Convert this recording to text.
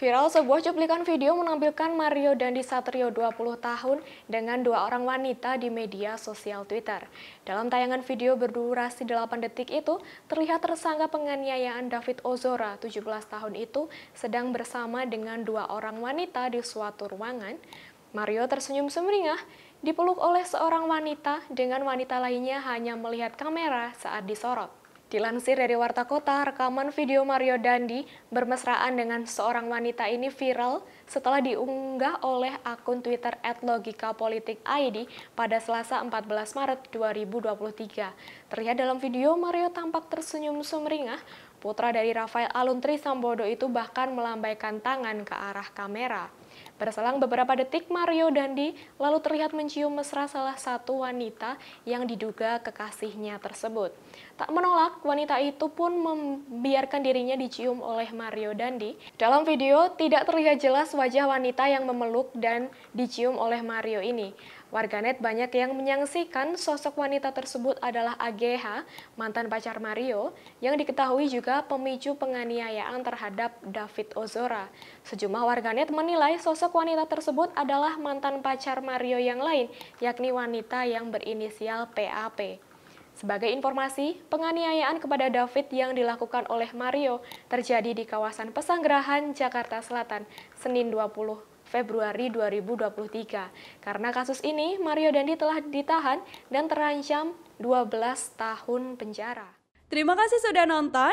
Viral sebuah cuplikan video menampilkan Mario Dandi Satrio 20 tahun dengan dua orang wanita di media sosial Twitter. Dalam tayangan video berdurasi 8 detik itu, terlihat tersangka penganiayaan David Ozora 17 tahun itu sedang bersama dengan dua orang wanita di suatu ruangan. Mario tersenyum semeringah, dipeluk oleh seorang wanita dengan wanita lainnya hanya melihat kamera saat disorot. Dilansir dari Warta Kota, rekaman video Mario Dandi bermesraan dengan seorang wanita ini viral setelah diunggah oleh akun Twitter @logikapolitikid pada Selasa 14 Maret 2023. Terlihat dalam video Mario tampak tersenyum sumringah Putra dari Rafael Aluntri Sambodo itu bahkan melambaikan tangan ke arah kamera. Berselang beberapa detik, Mario Dandi lalu terlihat mencium mesra salah satu wanita yang diduga kekasihnya tersebut. Tak menolak, wanita itu pun membiarkan dirinya dicium oleh Mario Dandi. Dalam video, tidak terlihat jelas wajah wanita yang memeluk dan dicium oleh Mario ini. Warganet banyak yang menyaksikan sosok wanita tersebut adalah AGH, mantan pacar Mario, yang diketahui juga pemicu penganiayaan terhadap David Ozora. Sejumlah warganet menilai sosok wanita tersebut adalah mantan pacar Mario yang lain, yakni wanita yang berinisial PAP. Sebagai informasi, penganiayaan kepada David yang dilakukan oleh Mario terjadi di kawasan Pesanggerahan, Jakarta Selatan, Senin 20 Februari 2023. Karena kasus ini, Mario Dandi telah ditahan dan terancam 12 tahun penjara. Terima kasih sudah nonton.